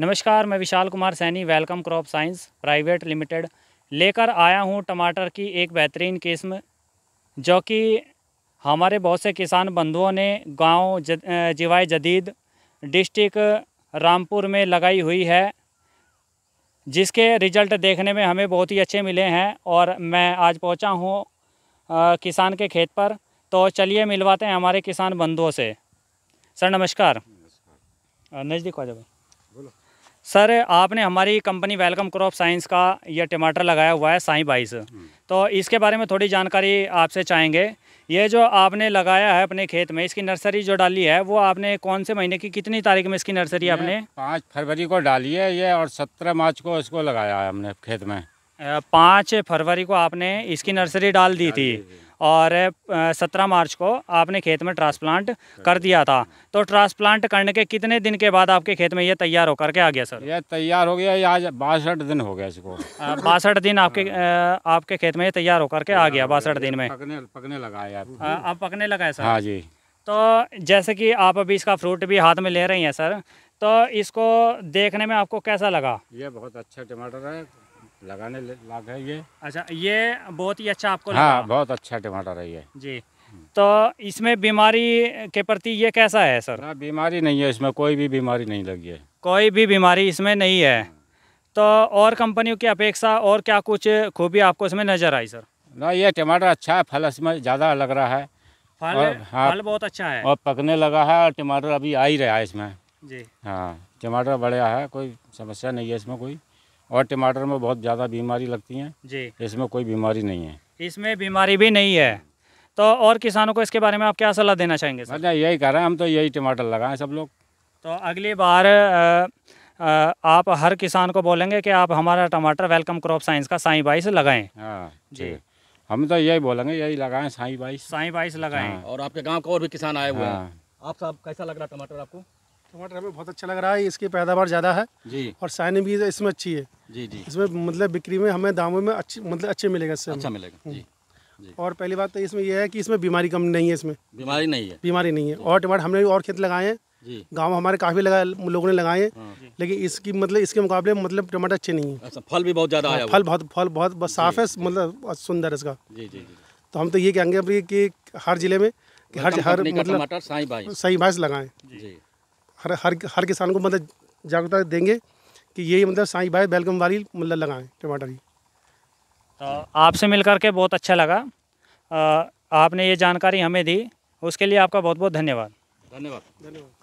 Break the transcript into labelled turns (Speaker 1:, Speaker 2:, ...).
Speaker 1: नमस्कार मैं Vishal Kumar Saini welcome crop science private limited लेकर आया हूं टमाटर की एक बेहतरीन किस्म जो कि हमारे बहुत से किसान बंधुओं ने गांव जद, जिवाए जदीद डिस्ट्रिक्ट रामपुर में लगाई हुई है जिसके रिजल्ट देखने में हमें बहुत ही अच्छे मिले हैं और मैं आज पहुंचा हूं किसान के खेत पर तो चलिए मिलवाते हैं हमारे किसान बंधुओं से सर नमस्कार नज़दीक आ जाओ सर आपने हमारी कंपनी वेलकम क्रॉप साइंस का यह टमाटर लगाया हुआ है साई बाईस हम्म। तो इसके बारे में थोड़ी जानकारी आपसे चाहेंगे ये जो आपने लगाया है अपने खेत में इसकी नर्सरी जो डाली है वो आपने कौन से महीने की कितनी तारीख में इसकी नर्सरी आपने पाँच फरवरी को डाली है ये और सत्रह मार्च को इसको लगाया है हमने खेत में पाँच फरवरी को आपने इसकी नर्सरी डाल दी थी और सत्रह मार्च को आपने खेत में ट्रांसप्लांट कर दिया था तो ट्रांसप्लांट करने के कितने दिन के बाद आपके खेत में ये तैयार होकर के आ गया सर ये तैयार हो गया आज बासठ दिन हो गया इसको बासठ दिन आपके आपके खेत में ये तैयार होकर के आ गया बासठ दिन में पकने पकने लगा आप पकने लगा है सर हाँ जी तो जैसे कि आप अभी इसका फ्रूट भी हाथ में ले रही हैं सर तो इसको देखने में आपको कैसा लगा ये बहुत अच्छा टमाटर है लगाने लाग है ये अच्छा ये बहुत ही अच्छा आपको हाँ बहुत अच्छा टमाटर है ये जी हम्म। तो इसमें बीमारी के प्रति ये कैसा है सर बीमारी नहीं है इसमें कोई भी बीमारी नहीं लगी है कोई भी बीमारी इसमें नहीं है हम्म। तो और कंपनियों की अपेक्षा और क्या कुछ खूबी आपको इसमें नज़र आई सर ना ये टमाटर अच्छा है फल इसमें ज़्यादा लग रहा है फल और, हाँ, फल बहुत अच्छा है और पकने लगा है और टमाटर अभी आ ही रहा है इसमें जी हाँ टमाटर बढ़िया है कोई समस्या नहीं है इसमें कोई और टमाटर में बहुत ज़्यादा बीमारी लगती हैं जी इसमें कोई बीमारी नहीं है इसमें बीमारी भी नहीं है तो और किसानों को इसके बारे में आप क्या सलाह देना चाहेंगे सर मतलब यही कह रहे हैं हम तो यही टमाटर लगाएं सब लोग तो अगली बार आ, आ, आप हर किसान को बोलेंगे कि आप हमारा टमाटर वेलकम क्रॉप साइंस का साई बाईस लगाएं हाँ जी हम तो यही बोलेंगे यही लगाएं साई बाईस साई बाईस लगाएं हाँ। और आपके गांव का और भी किसान आए हुए हैं हाँ।
Speaker 2: आप साहब कैसा लग रहा टमाटर आपको टमाटर हमें बहुत अच्छा लग रहा है इसकी पैदावार ज़्यादा है जी और साइन भी इसमें अच्छी है जी जी इसमें मतलब बिक्री में हमें दामों में अच्छी मतलब अच्छे मिलेगा इससे अच्छा मिलेगा हम्म। जी और पहली बात तो इसमें यह है कि इसमें बीमारी कम नहीं है इसमें बीमारी नहीं है बीमारी नहीं है और टमाटर हमने भी और खेत लगाए हैं गांव हमारे काफी लगा लोगों ने लगाए हैं हाँ। लेकिन इसकी मतलब इसके मुकाबले मतलब टमाटर अच्छे नहीं है अच्छा, फल भी बहुत ज्यादा हाँ, फल बहुत फल बहुत साफ है मतलब सुंदर है इसका तो हम तो ये कहेंगे अभी की हर जिले में हर हर मतलब सही भाई से लगाए हर हर हर किसान को मतलब जागरूकता देंगे कि ये मतलब साई भाई बेलगम वाली मतलब लगाएं टमाटर ही
Speaker 1: तो आपसे मिल करके बहुत अच्छा लगा आपने ये जानकारी हमें दी उसके लिए आपका बहुत बहुत धन्यवाद
Speaker 2: धन्यवाद धन्यवाद